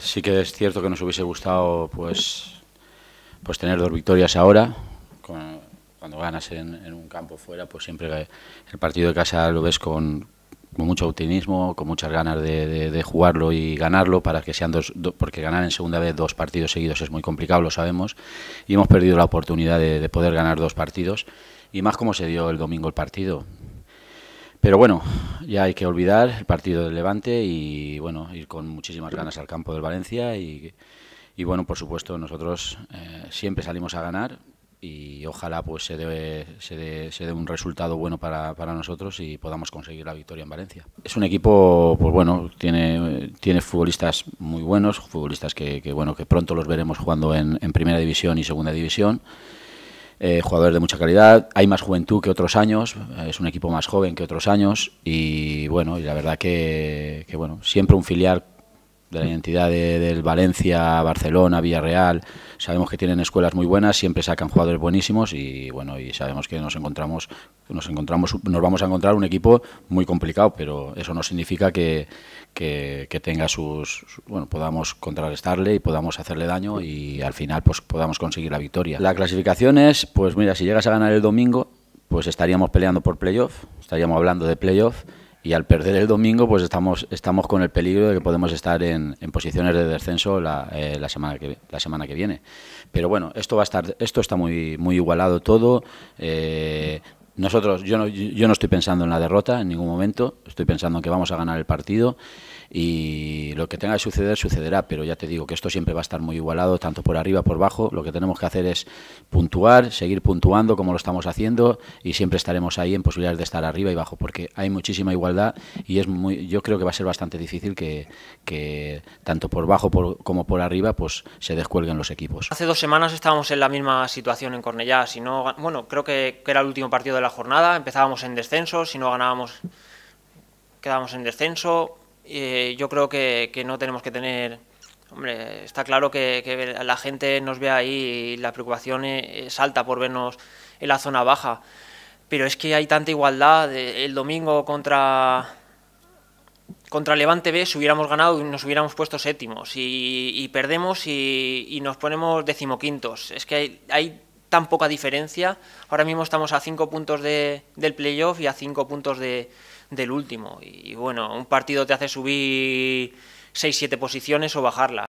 Sí que es cierto que nos hubiese gustado pues, pues tener dos victorias ahora. cuando ganas en, un campo fuera, pues siempre el partido de casa lo ves con, mucho optimismo, con muchas ganas de, jugarlo y ganarlo para que sean dos, porque ganar en segunda vez dos partidos seguidos es muy complicado, lo sabemos, y hemos perdido la oportunidad de poder ganar dos partidos y más como se dio el domingo el partido. Pero bueno, ya hay que olvidar el partido del Levante y bueno, ir con muchísimas ganas al campo del Valencia y, bueno, por supuesto, nosotros eh, siempre salimos a ganar y ojalá pues se dé, un resultado bueno para, para, nosotros y podamos conseguir la victoria en Valencia. Es un equipo, pues bueno, tiene, tiene futbolistas muy buenos, futbolistas que, bueno, que pronto los veremos jugando en primera división y segunda división eh, jugadores de mucha calidad, hay más juventud que otros años, eh, es un equipo más joven que otros años y bueno, y la verdad que, que bueno, siempre un filial de la identidad del Valencia, Barcelona, Villarreal. Sabemos que tienen escuelas muy buenas, siempre sacan jugadores buenísimos y bueno, y sabemos que nos encontramos, nos encontramos, nos vamos a encontrar un equipo muy complicado, pero eso no significa que, tenga sus, bueno, podamos contrarrestarle y podamos hacerle daño y al final pues podamos conseguir la victoria. La clasificación es, pues mira, si llegas a ganar el domingo, pues estaríamos peleando por playoff, estaríamos hablando de playoff y al perder el domingo, pues estamos, estamos con el peligro de que podemos estar en, posiciones de descenso la, eh, la, semana que, la semana que viene. Pero bueno, esto va a estar, esto está muy, muy igualado todo. Eh, nosotros, yo no, yo no estoy pensando en la derrota en ningún momento, estoy pensando en que vamos a ganar el partido y lo que tenga que suceder sucederá, pero ya te digo que esto siempre va a estar muy igualado, tanto por arriba, por abajo, lo que tenemos que hacer es puntuar, seguir puntuando como lo estamos haciendo y siempre estaremos ahí en posibilidades de estar arriba y bajo, porque hay muchísima igualdad y es muy, yo creo que va a ser bastante difícil que, tanto por bajo como por arriba pues se descuelguen los equipos. Hace dos semanas estábamos en la misma situación en Cornellá, si no, bueno, creo que era el último partido de la la jornada, empezábamos en descenso, si no ganábamos quedábamos en descenso. Eh, yo creo que, no tenemos que tener... Hombre, está claro que, la gente nos ve ahí y la preocupación eh, es alta por vernos en la zona baja. Pero es que hay tanta igualdad. El domingo contra contra Levante B, si hubiéramos ganado, nos hubiéramos puesto séptimos y, perdemos y, nos ponemos decimoquintos. Es que hay, hay tan poca diferencia. Ahora mismo estamos a cinco puntos de, del playoff y a cinco puntos de, del último. Y, bueno, un partido te hace subir seis, siete posiciones o bajarla.